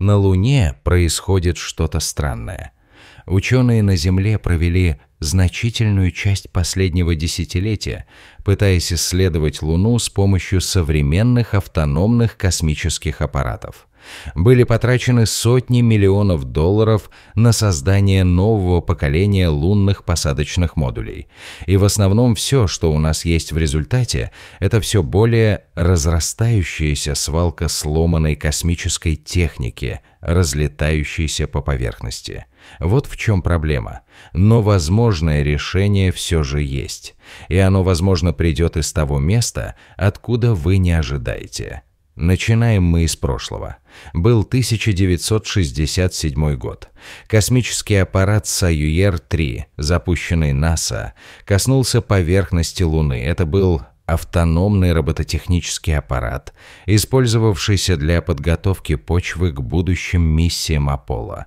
На Луне происходит что-то странное. Ученые на Земле провели значительную часть последнего десятилетия, пытаясь исследовать Луну с помощью современных автономных космических аппаратов. Были потрачены сотни миллионов долларов на создание нового поколения лунных посадочных модулей. И в основном все, что у нас есть в результате, это все более разрастающаяся свалка сломанной космической техники, разлетающейся по поверхности. Вот в чем проблема. Но возможное решение все же есть. И оно, возможно, придет из того места, откуда вы не ожидаете. Начинаем мы из прошлого. Был 1967 год. Космический аппарат Союер-3, запущенный НАСА, коснулся поверхности Луны. Это был автономный робототехнический аппарат, использовавшийся для подготовки почвы к будущим миссиям Аполло.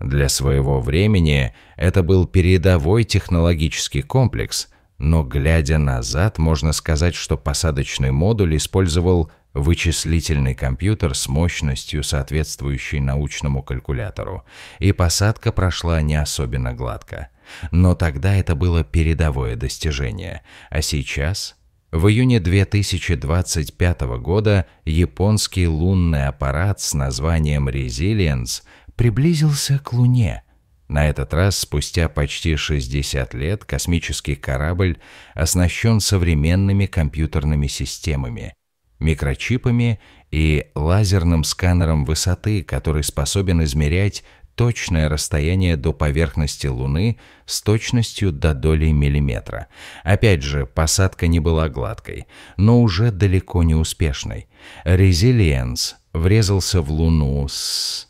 Для своего времени это был передовой технологический комплекс, но глядя назад, можно сказать, что посадочный модуль использовал вычислительный компьютер с мощностью, соответствующей научному калькулятору, и посадка прошла не особенно гладко. Но тогда это было передовое достижение, а сейчас в июне 2025 года японский лунный аппарат с названием Resilience приблизился к Луне. На этот раз, спустя почти 60 лет, космический корабль оснащен современными компьютерными системами, микрочипами и лазерным сканером высоты, который способен измерять точное расстояние до поверхности Луны с точностью до доли миллиметра. Опять же, посадка не была гладкой, но уже далеко не успешной. Резилиенс врезался в Луну с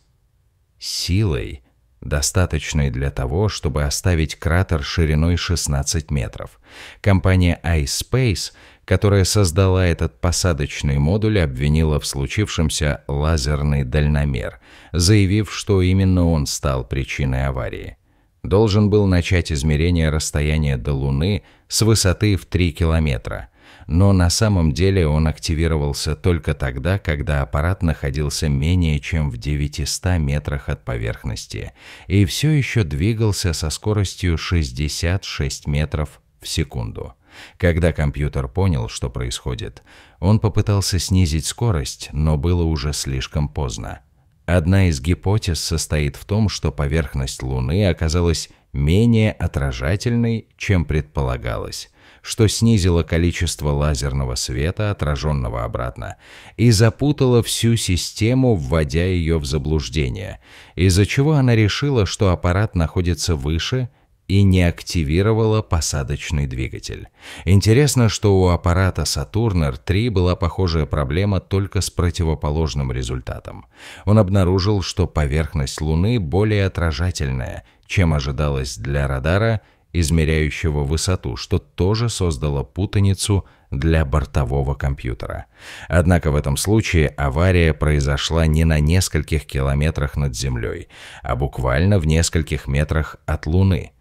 силой, достаточной для того, чтобы оставить кратер шириной 16 метров. Компания iSpace, которая создала этот посадочный модуль, обвинила в случившемся лазерный дальномер, заявив, что именно он стал причиной аварии. Должен был начать измерение расстояния до Луны с высоты в 3 километра но на самом деле он активировался только тогда, когда аппарат находился менее чем в 900 метрах от поверхности и все еще двигался со скоростью 66 метров в секунду. Когда компьютер понял, что происходит, он попытался снизить скорость, но было уже слишком поздно. Одна из гипотез состоит в том, что поверхность Луны оказалась менее отражательной, чем предполагалось, что снизило количество лазерного света, отраженного обратно, и запутало всю систему, вводя ее в заблуждение, из-за чего она решила, что аппарат находится выше – и не активировала посадочный двигатель. Интересно, что у аппарата Сатурнер-3 была похожая проблема только с противоположным результатом. Он обнаружил, что поверхность Луны более отражательная, чем ожидалось для радара, измеряющего высоту, что тоже создало путаницу для бортового компьютера. Однако в этом случае авария произошла не на нескольких километрах над Землей, а буквально в нескольких метрах от Луны.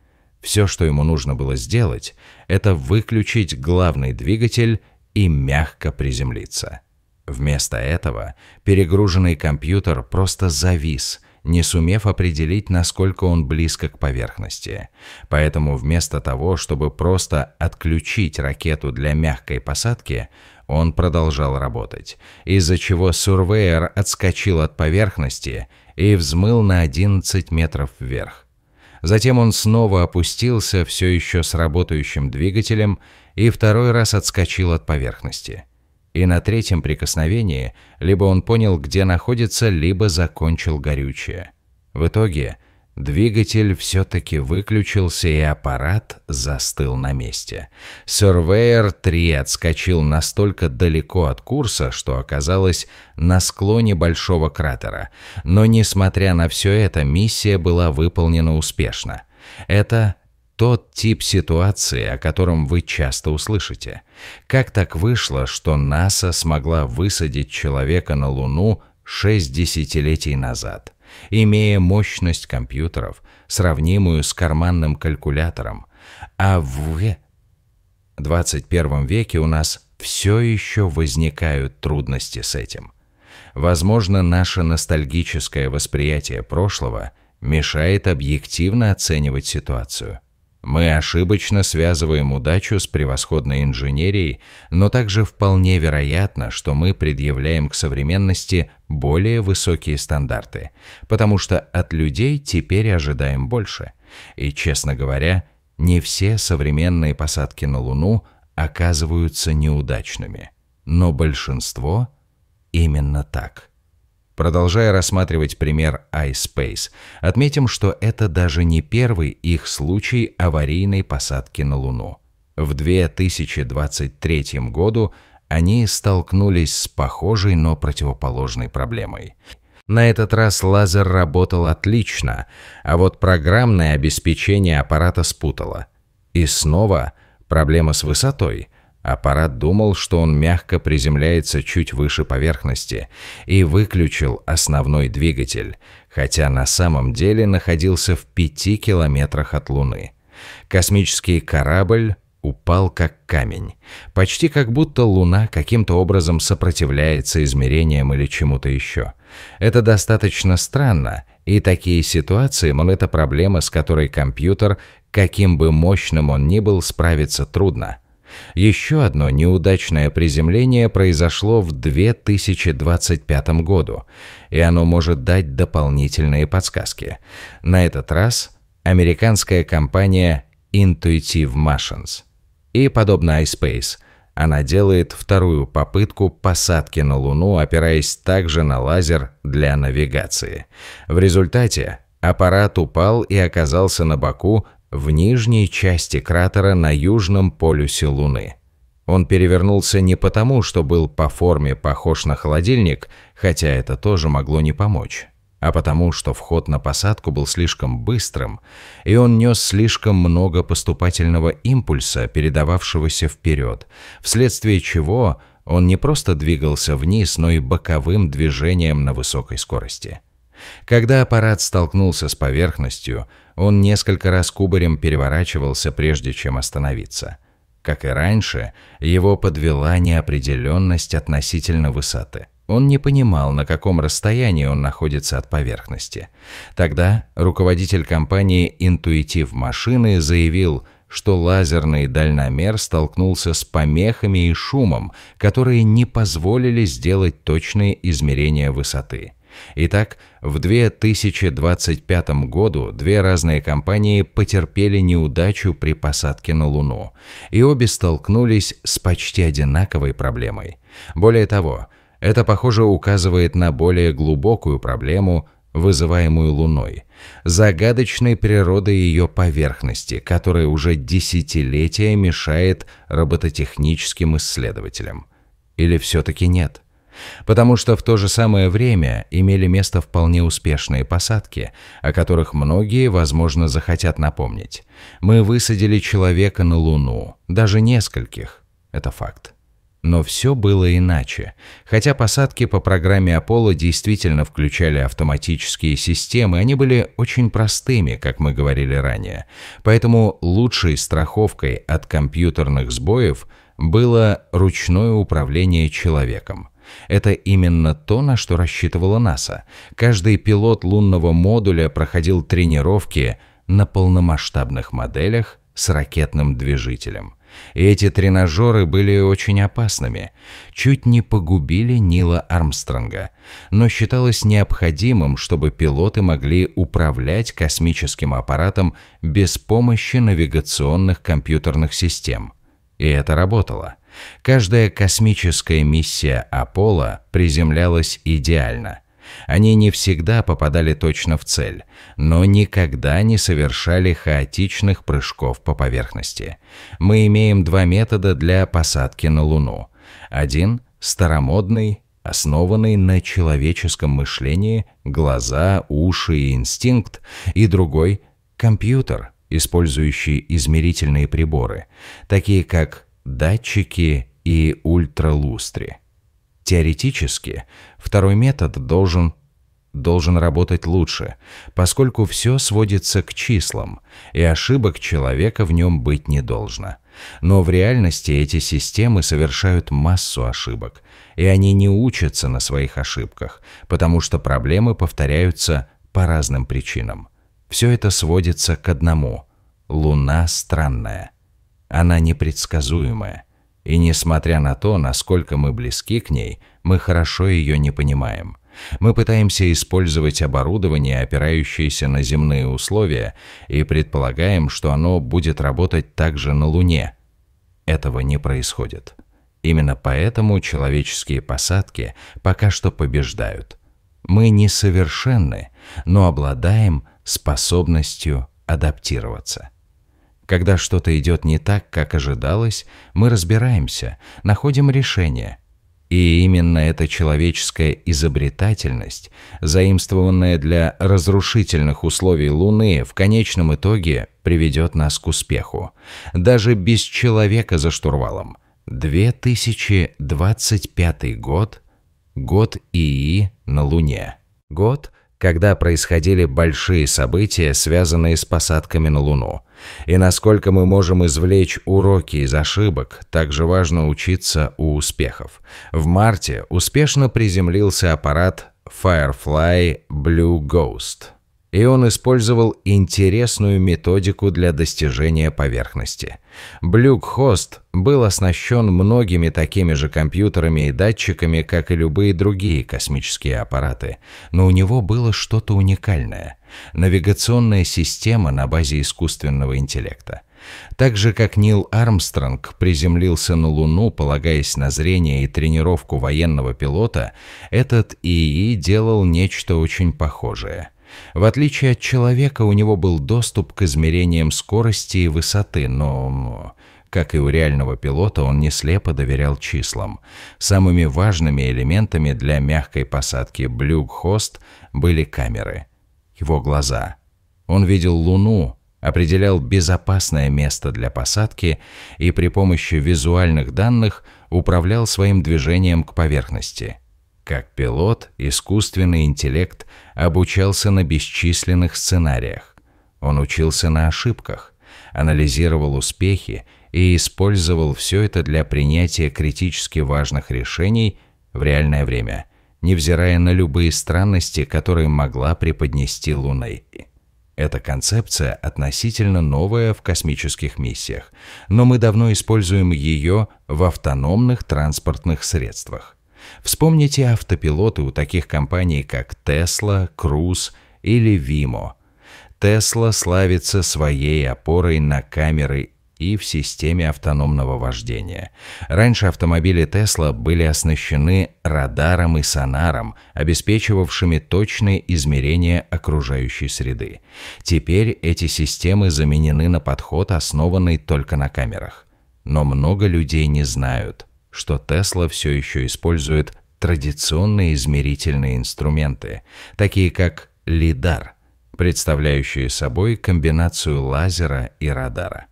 Все, что ему нужно было сделать, это выключить главный двигатель и мягко приземлиться. Вместо этого перегруженный компьютер просто завис – не сумев определить, насколько он близко к поверхности. Поэтому вместо того, чтобы просто отключить ракету для мягкой посадки, он продолжал работать, из-за чего сурвейер отскочил от поверхности и взмыл на 11 метров вверх. Затем он снова опустился, все еще с работающим двигателем, и второй раз отскочил от поверхности. И на третьем прикосновении либо он понял, где находится, либо закончил горючее. В итоге двигатель все-таки выключился, и аппарат застыл на месте. Surveyor-3 отскочил настолько далеко от курса, что оказалось на склоне большого кратера. Но несмотря на все это, миссия была выполнена успешно. Это тот тип ситуации, о котором вы часто услышите. Как так вышло, что НАСА смогла высадить человека на Луну шесть десятилетий назад, имея мощность компьютеров, сравнимую с карманным калькулятором, а в 21 веке у нас все еще возникают трудности с этим. Возможно, наше ностальгическое восприятие прошлого мешает объективно оценивать ситуацию – мы ошибочно связываем удачу с превосходной инженерией, но также вполне вероятно, что мы предъявляем к современности более высокие стандарты, потому что от людей теперь ожидаем больше. И, честно говоря, не все современные посадки на Луну оказываются неудачными, но большинство именно так. Продолжая рассматривать пример iSpace, отметим, что это даже не первый их случай аварийной посадки на Луну. В 2023 году они столкнулись с похожей, но противоположной проблемой. На этот раз лазер работал отлично, а вот программное обеспечение аппарата спутало. И снова проблема с высотой – Аппарат думал, что он мягко приземляется чуть выше поверхности и выключил основной двигатель, хотя на самом деле находился в пяти километрах от Луны. Космический корабль упал как камень, почти как будто Луна каким-то образом сопротивляется измерениям или чему-то еще. Это достаточно странно, и такие ситуации, мол, это проблема, с которой компьютер, каким бы мощным он ни был, справиться трудно – еще одно неудачное приземление произошло в 2025 году, и оно может дать дополнительные подсказки. На этот раз американская компания Intuitive Machines. И подобно iSpace, она делает вторую попытку посадки на Луну, опираясь также на лазер для навигации. В результате аппарат упал и оказался на боку в нижней части кратера на южном полюсе Луны. Он перевернулся не потому, что был по форме похож на холодильник, хотя это тоже могло не помочь, а потому, что вход на посадку был слишком быстрым, и он нес слишком много поступательного импульса, передававшегося вперед, вследствие чего он не просто двигался вниз, но и боковым движением на высокой скорости. Когда аппарат столкнулся с поверхностью, он несколько раз кубарем переворачивался, прежде чем остановиться. Как и раньше, его подвела неопределенность относительно высоты. Он не понимал, на каком расстоянии он находится от поверхности. Тогда руководитель компании «Интуитив машины» заявил, что лазерный дальномер столкнулся с помехами и шумом, которые не позволили сделать точные измерения высоты – Итак, в 2025 году две разные компании потерпели неудачу при посадке на Луну, и обе столкнулись с почти одинаковой проблемой. Более того, это, похоже, указывает на более глубокую проблему, вызываемую Луной, загадочной природой ее поверхности, которая уже десятилетия мешает робототехническим исследователям. Или все-таки нет? – Потому что в то же самое время имели место вполне успешные посадки, о которых многие, возможно, захотят напомнить. Мы высадили человека на Луну, даже нескольких. Это факт. Но все было иначе. Хотя посадки по программе Apollo действительно включали автоматические системы, они были очень простыми, как мы говорили ранее. Поэтому лучшей страховкой от компьютерных сбоев было ручное управление человеком. Это именно то, на что рассчитывала НАСА. Каждый пилот лунного модуля проходил тренировки на полномасштабных моделях с ракетным движителем. И эти тренажеры были очень опасными. Чуть не погубили Нила Армстронга. Но считалось необходимым, чтобы пилоты могли управлять космическим аппаратом без помощи навигационных компьютерных систем. И это работало. Каждая космическая миссия Аполло приземлялась идеально. Они не всегда попадали точно в цель, но никогда не совершали хаотичных прыжков по поверхности. Мы имеем два метода для посадки на Луну. Один – старомодный, основанный на человеческом мышлении, глаза, уши и инстинкт, и другой – компьютер – использующий измерительные приборы, такие как датчики и ультралустри. Теоретически, второй метод должен должен работать лучше, поскольку все сводится к числам, и ошибок человека в нем быть не должно. Но в реальности эти системы совершают массу ошибок, и они не учатся на своих ошибках, потому что проблемы повторяются по разным причинам. Все это сводится к одному – Луна странная – она непредсказуемая. И несмотря на то, насколько мы близки к ней, мы хорошо ее не понимаем. Мы пытаемся использовать оборудование, опирающееся на земные условия, и предполагаем, что оно будет работать также на Луне. Этого не происходит. Именно поэтому человеческие посадки пока что побеждают. Мы несовершенны, но обладаем способностью адаптироваться. Когда что-то идет не так, как ожидалось, мы разбираемся, находим решение. И именно эта человеческая изобретательность, заимствованная для разрушительных условий Луны, в конечном итоге приведет нас к успеху. Даже без человека за штурвалом. 2025 год – год ИИ на Луне. Год – когда происходили большие события, связанные с посадками на Луну. И насколько мы можем извлечь уроки из ошибок, также важно учиться у успехов. В марте успешно приземлился аппарат Firefly Blue Ghost – и он использовал интересную методику для достижения поверхности. Блюк-хост был оснащен многими такими же компьютерами и датчиками, как и любые другие космические аппараты, но у него было что-то уникальное – навигационная система на базе искусственного интеллекта. Так же, как Нил Армстронг приземлился на Луну, полагаясь на зрение и тренировку военного пилота, этот ИИ делал нечто очень похожее – в отличие от человека, у него был доступ к измерениям скорости и высоты, но, как и у реального пилота, он не слепо доверял числам. Самыми важными элементами для мягкой посадки Блюхост были камеры. Его глаза. Он видел Луну, определял безопасное место для посадки и при помощи визуальных данных управлял своим движением к поверхности – как пилот, искусственный интеллект обучался на бесчисленных сценариях. Он учился на ошибках, анализировал успехи и использовал все это для принятия критически важных решений в реальное время, невзирая на любые странности, которые могла преподнести Луной. Эта концепция относительно новая в космических миссиях, но мы давно используем ее в автономных транспортных средствах. Вспомните автопилоты у таких компаний, как Tesla, Cruise или Wimo. Tesla славится своей опорой на камеры и в системе автономного вождения. Раньше автомобили Tesla были оснащены радаром и сонаром, обеспечивавшими точные измерения окружающей среды. Теперь эти системы заменены на подход, основанный только на камерах. Но много людей не знают, что Тесла все еще использует традиционные измерительные инструменты, такие как лидар, представляющие собой комбинацию лазера и радара.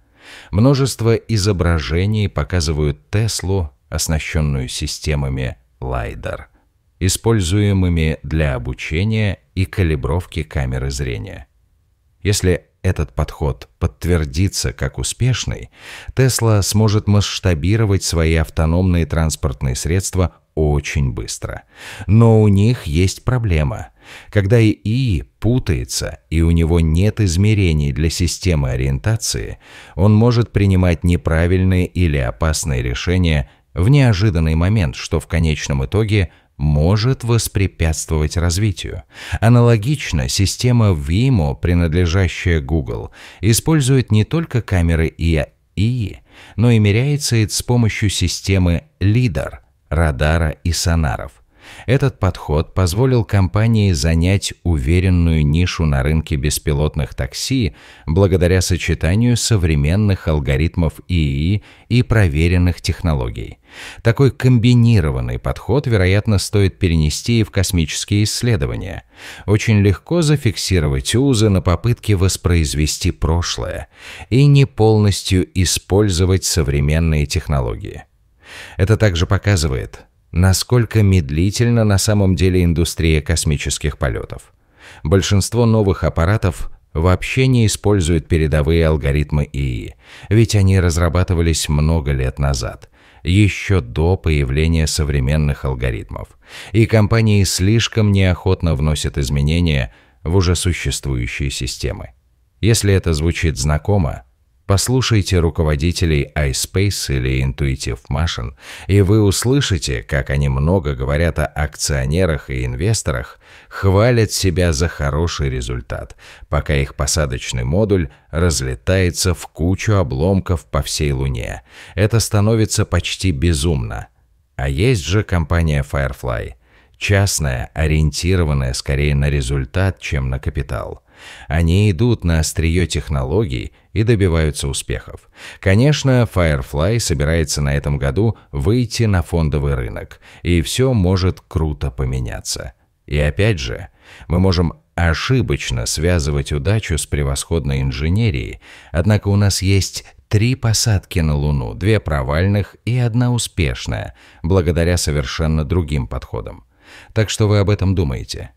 Множество изображений показывают Теслу, оснащенную системами LiDAR, используемыми для обучения и калибровки камеры зрения. Если этот подход подтвердится как успешный, Тесла сможет масштабировать свои автономные транспортные средства очень быстро. Но у них есть проблема. Когда ИИ путается и у него нет измерений для системы ориентации, он может принимать неправильные или опасные решения в неожиданный момент, что в конечном итоге – может воспрепятствовать развитию. Аналогично, система Vimo, принадлежащая Google, использует не только камеры ИИ, но и меряется с помощью системы LIDAR, радара и сонаров – этот подход позволил компании занять уверенную нишу на рынке беспилотных такси благодаря сочетанию современных алгоритмов ИИ и проверенных технологий. Такой комбинированный подход, вероятно, стоит перенести и в космические исследования. Очень легко зафиксировать узы на попытке воспроизвести прошлое и не полностью использовать современные технологии. Это также показывает, насколько медлительно на самом деле индустрия космических полетов. Большинство новых аппаратов вообще не используют передовые алгоритмы ИИ, ведь они разрабатывались много лет назад, еще до появления современных алгоритмов. И компании слишком неохотно вносят изменения в уже существующие системы. Если это звучит знакомо, Послушайте руководителей iSpace или Intuitive Machine, и вы услышите, как они много говорят о акционерах и инвесторах, хвалят себя за хороший результат, пока их посадочный модуль разлетается в кучу обломков по всей Луне. Это становится почти безумно. А есть же компания Firefly, частная, ориентированная скорее на результат, чем на капитал – они идут на острие технологий и добиваются успехов. Конечно, Firefly собирается на этом году выйти на фондовый рынок, и все может круто поменяться. И опять же, мы можем ошибочно связывать удачу с превосходной инженерией, однако у нас есть три посадки на Луну, две провальных и одна успешная, благодаря совершенно другим подходам. Так что вы об этом думаете?